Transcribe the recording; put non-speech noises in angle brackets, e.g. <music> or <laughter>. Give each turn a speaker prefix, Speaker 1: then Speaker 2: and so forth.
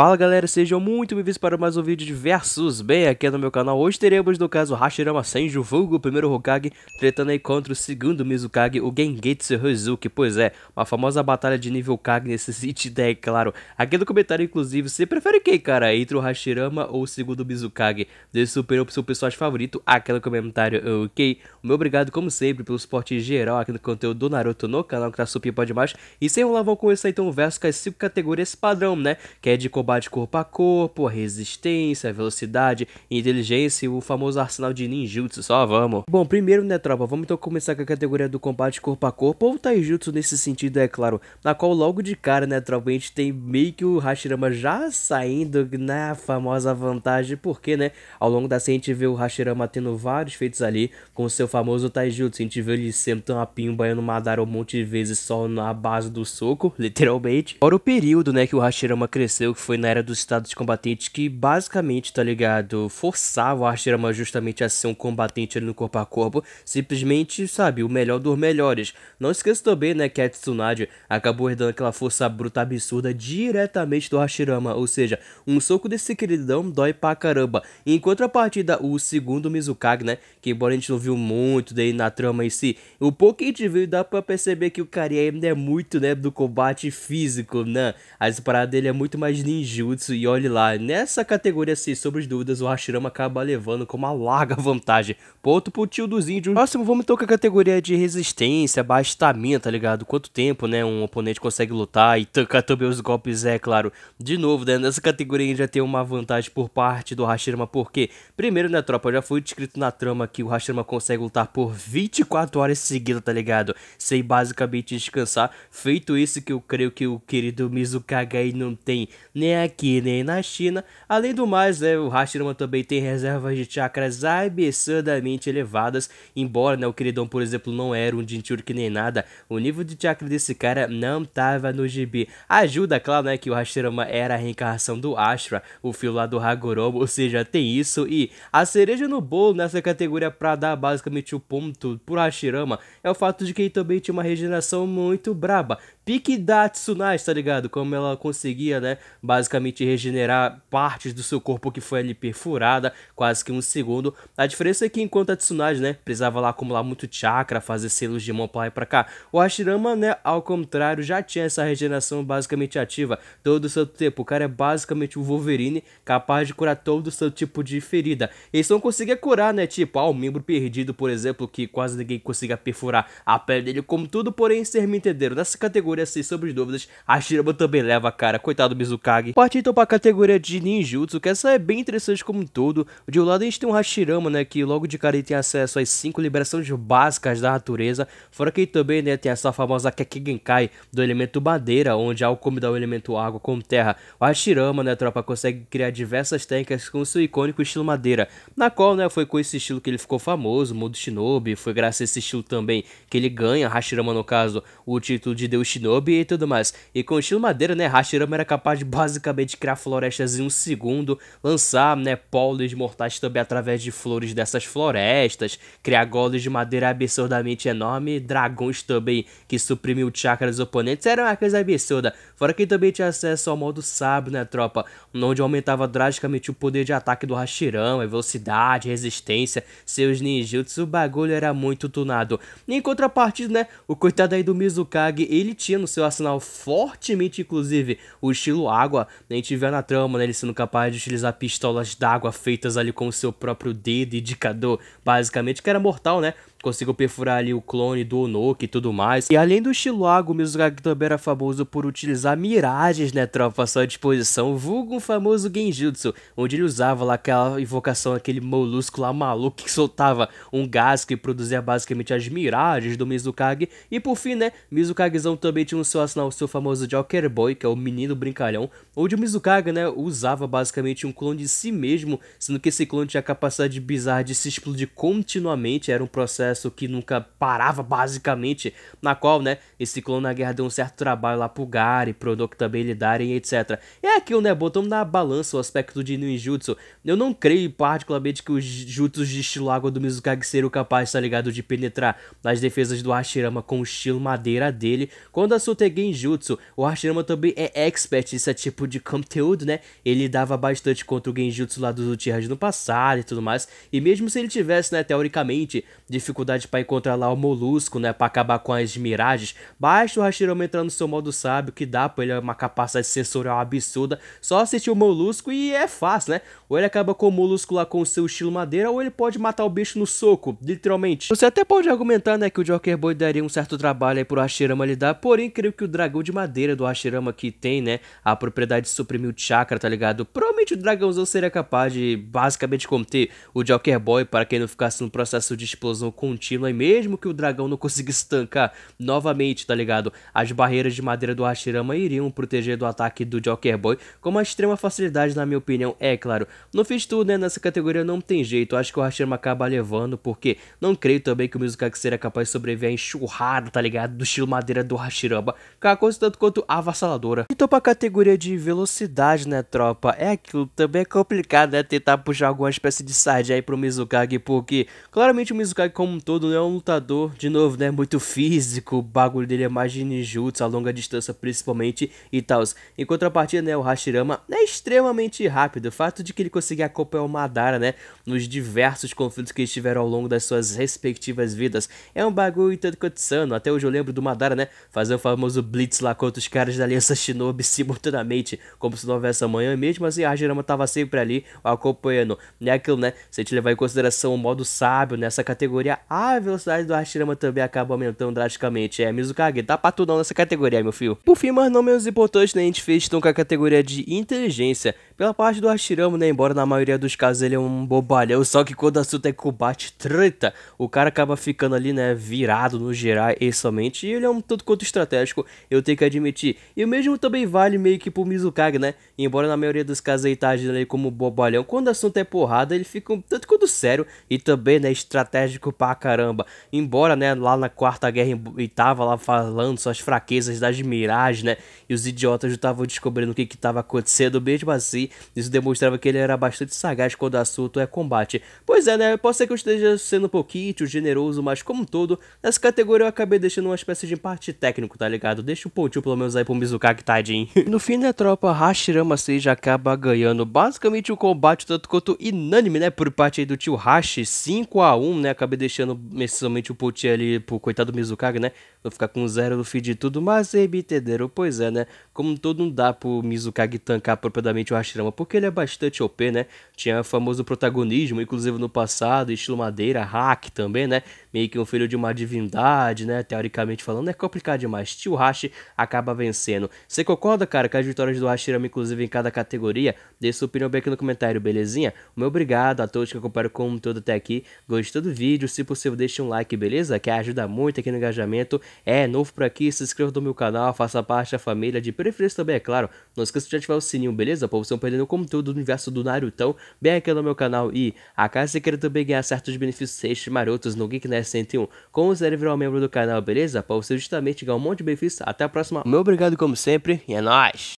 Speaker 1: Fala galera, sejam muito bem-vindos para mais um vídeo de Versus bem aqui no meu canal. Hoje teremos no caso Hashirama Senju, vulgo o primeiro Hokage, tretando aí contra o segundo Mizukage, o Gengetsu Hozuki. Pois é, uma famosa batalha de nível Kage nesse <laughs> City é claro. Aqui no comentário, inclusive, você prefere quem, cara? Entre o Hashirama ou o segundo Mizukage? Deixe sua opinião pro seu personagem favorito aqui no comentário, ok? Meu obrigado, como sempre, pelo suporte geral aqui no conteúdo do Naruto no canal, que tá super demais. E sem enrolar, vamos começar então o versus com as 5 categorias padrão, né? Que é de combate combate corpo a corpo, a resistência, a velocidade, inteligência e o famoso arsenal de ninjutsu, só vamos. Bom, primeiro né tropa, vamos então começar com a categoria do combate corpo a corpo ou taijutsu nesse sentido, é claro, na qual logo de cara né tropa, a gente tem meio que o Hashirama já saindo na famosa vantagem, porque né, ao longo da série a gente vê o Hashirama tendo vários feitos ali com o seu famoso taijutsu, a gente vê ele sempre a pimba no Madara um monte de vezes só na base do soco, <laughs> literalmente. Fora o período né que o Hashirama cresceu, que foi foi na era dos estados combatentes que basicamente, tá ligado, forçava o Archerama justamente a ser um combatente ali no corpo a corpo, simplesmente, sabe, o melhor dos melhores. Não esqueça também, né, que a Tsunade acabou herdando aquela força bruta absurda diretamente do Hashirama, ou seja, um soco desse queridão dói pra caramba. Em contrapartida, o segundo Mizukage, né, que embora a gente não viu muito daí na trama em si, o pouco que a gente viu dá pra perceber que o cara é né, muito, né, do combate físico, né, as paradas dele é muito mais ninja ninjutsu e olhe lá, nessa categoria sem sobre dúvidas, o Hashirama acaba levando com uma larga <laughs> vantagem. Ponto pro tio dos índios. Próximo, vamos então com a categoria de resistência, bastamento, tá ligado? Quanto tempo, né, um oponente consegue lutar e tancar também os golpes, é claro. De novo, né, nessa categoria a gente já tem uma vantagem por parte do Hashirama, porque, primeiro, né, tropa, já foi descrito na trama que o Hashirama consegue lutar por 24 horas seguidas, tá ligado? Sem basicamente descansar. Feito isso que eu creio que o querido Mizukaga aí não tem nem nem aqui nem na China. Além do mais, né, o Hashirama também tem reservas de chakras absurdamente elevadas, embora né, o queridão, por exemplo, não era um Jinchuriki nem nada, o nível de chakra desse cara não tava no gibi. Ajuda, claro, né, que o Hashirama era a reencarnação do Ashra, o filho lá do Hagoromo, ou seja, tem isso, e a cereja no bolo nessa categoria pra dar basicamente o ponto pro Hashirama é o fato de que ele também tinha uma regeneração muito braba, pique da Tsunai, tá ligado? Como ela conseguia, né, basicamente basicamente regenerar partes do seu corpo que foi ali perfurada, quase que um segundo. A diferença é que enquanto a Tsunade, né, precisava lá acumular muito chakra, fazer selos de mão pra lá e pra cá, o Hashirama, né, ao contrário, já tinha essa regeneração basicamente ativa todo o seu tempo. O cara é basicamente o um Wolverine, capaz de curar todo o seu tipo de ferida. Ele só não conseguia curar, né, tipo, ah, o um membro perdido, por exemplo, que quase ninguém conseguia perfurar a pele dele, como tudo, porém, ser me entenderam. Nessa categoria, sem sobre dúvidas, Hashirama também leva, cara. Coitado do Mizukage, Hokage. Partindo então para a categoria de ninjutsu, que essa é bem interessante como um todo. De um lado a gente tem o Hashirama, né, que logo de cara ele tem acesso às cinco liberações básicas da natureza. Fora que ele também, né, tem essa famosa Kekigenkai do elemento madeira, onde ao combinar o elemento água com terra, o Hashirama, né, tropa, consegue criar diversas técnicas com seu icônico estilo madeira, na qual, né, foi com esse estilo que ele ficou famoso, Mundo Shinobi, foi graças a esse estilo também que ele ganha, Hashirama no caso, o título de Deus Shinobi e tudo mais. E com o estilo madeira, né, Hashirama era capaz de <laughs> basicamente acabei de criar florestas em um segundo, lançar né, pólenes mortais também através de flores dessas florestas, criar goles de madeira absurdamente enorme, dragões também que suprimiam o chakra dos oponentes, era uma coisa absurda. Fora que também tinha acesso ao modo sábio, né, tropa? Onde aumentava drasticamente o poder de ataque do Hashirama, velocidade, resistência, seus ninjutsu, o bagulho era muito tunado. Em contrapartida, né, o coitado aí do Mizukage, ele tinha no seu arsenal fortemente, inclusive, o estilo água, a gente vê na trama né, ele sendo capaz de utilizar pistolas d'água feitas ali com o seu próprio dedo indicador, basicamente, que era mortal, né? conseguiu perfurar ali o clone do Onoki e tudo mais. E além do Shiluago, o Mizugaki também era famoso por utilizar miragens, né, tropa, à sua disposição, vulgo um famoso Genjutsu, onde ele usava lá aquela invocação, aquele molusco lá maluco que soltava um gás que produzia basicamente as miragens do Mizukage. E por fim, né, Mizukagezão também tinha o seu assinal, o seu famoso Joker Boy, que é o menino brincalhão, onde o Mizukage, né, usava basicamente um clone de si mesmo, sendo que esse clone tinha a capacidade bizarra de se explodir continuamente, era um processo processo que nunca parava, basicamente, na qual, né, esse clone na guerra deu um certo trabalho lá pro Gary, pro lidarem e etc. É aquilo, né, botamos na balança o aspecto de ninjutsu. Eu não creio, particularmente, que os jutsus de estilo água do Mizukage seriam capazes, tá ligado, de penetrar nas defesas do Hashirama com o estilo madeira dele. Quando a Sutegen Genjutsu, o Hashirama também é expert nesse tipo de conteúdo, né, ele dava bastante contra o Genjutsu lá dos Uchihas no passado e tudo mais, e mesmo se ele tivesse, né, teoricamente, dificuldade dificuldade para encontrar lá o Molusco, né? Para acabar com as miragens. Basta o Hashirama entrar no seu modo sábio, que dá para ele é uma capacidade sensorial absurda. Só assistir o Molusco e é fácil, né? Ou ele acaba com o molusco lá com o seu estilo madeira, ou ele pode matar o bicho no soco, literalmente. Você até pode argumentar, né, que o Joker Boy daria um certo trabalho aí pro Hashirama lidar, porém, creio que o dragão de madeira do Hashirama que tem, né, a propriedade de suprimir o chakra, tá ligado? Provavelmente o dragãozão seria capaz de basicamente conter o Joker Boy para que ele não ficasse num processo de explosão contínua, e mesmo que o dragão não consiga estancar novamente, tá ligado? As barreiras de madeira do Hashirama iriam proteger do ataque do Joker Boy com uma extrema facilidade, na minha opinião, é claro. No tudo né, nessa categoria não tem jeito. Acho que o Hashirama acaba levando, porque não creio também que o Mizuka seja capaz de sobreviver à enxurrada, tá ligado? Do estilo madeira do Hashirama, que a coisa tanto quanto avassaladora. Então, pra categoria de velocidade, né, tropa? É aquilo, também é complicado, né? Tentar puxar alguma espécie de sardinha aí pro Mizukage, porque claramente o Mizukage, como um todo, não né, é um lutador, de novo, né? Muito físico, o bagulho dele é mais de ninjutsu, a longa distância principalmente e tal. Em contrapartida, né, o Hashirama é extremamente rápido. O fato de que ele ele conseguir acompanhar o Madara, né? Nos diversos conflitos que eles tiveram ao longo das suas respectivas vidas. É um bagulho tanto quanto sano. Até hoje eu lembro do Madara, né? Fazer o famoso blitz lá contra os caras da Aliança Shinobi <laughs> simultaneamente, como se não houvesse amanhã. Mesmo assim, a Hajirama tava sempre ali acompanhando. E é aquilo, né? Se a gente levar em consideração o modo sábio nessa né, categoria, a velocidade do Hashirama também acaba aumentando drasticamente. É, Mizukage, tá tudo nessa categoria, meu filho. Por fim, mas não menos importante, né? A gente fez então com a categoria de inteligência. Pela parte do Ashirama, né? Embora na maioria dos casos ele é um bobalhão, só que quando o assunto é combate treta, o cara acaba ficando ali, né? Virado no geral e somente. E ele é um tanto quanto estratégico, eu tenho que admitir. E o mesmo também vale meio que pro Mizukage, né? Embora na maioria dos casos ele tá agindo ali como bobalhão, quando o assunto é porrada, ele fica um tanto quanto sério e também, né? Estratégico pra caramba. Embora, né? Lá na Quarta Guerra e tava lá falando suas fraquezas das miragens, né? E os idiotas estavam descobrindo o que que tava acontecendo, mesmo assim isso demonstrava que ele era bastante sagaz quando o assunto é combate. Pois é, né? Pode ser que eu esteja sendo um pouquinho generoso, mas como um todo, nessa categoria eu acabei deixando uma espécie de parte técnico, tá ligado? Deixa o um pontinho pelo menos aí pro Mizukaki, tadinho. <laughs> no fim da né, tropa, Hashirama Seija acaba ganhando basicamente o combate tanto quanto inânime, né? Por parte aí do tio Hashi, 5x1, né? Acabei deixando necessariamente o um pontinho ali pro coitado Mizukagi, né? Vou ficar com zero no fim de tudo, mas aí me entenderam, pois é, né? Como todo, não dá pro Mizukage tancar propriamente o Hashirama, porque ele é bastante OP, né? Tinha o famoso protagonismo, inclusive no passado, estilo madeira, hack também, né? meio que um filho de uma divindade, né? Teoricamente falando, é complicado demais. Tio Hashi acaba vencendo. Você concorda, cara, que as vitórias do Hashirama, inclusive, em cada categoria? Deixa sua opinião bem aqui no comentário, belezinha? Meu obrigado a todos que acompanharam como todo até aqui. Gostou do vídeo? Se possível, deixa um like, beleza? Que ajuda muito aqui no engajamento. É novo por aqui, se inscreva no meu canal, faça parte da família, de preferência também, é claro. Não esqueça de ativar o sininho, beleza? Pra você não perder nenhum conteúdo do universo do Narutão, bem aqui no meu canal. E a casa secreta também ganhar certos benefícios extras marotos no Geek Net BR-101. Considere virar membro do canal, beleza? Pra você justamente ganhar um monte de benefícios. Até a próxima. Meu obrigado como sempre e é nóis!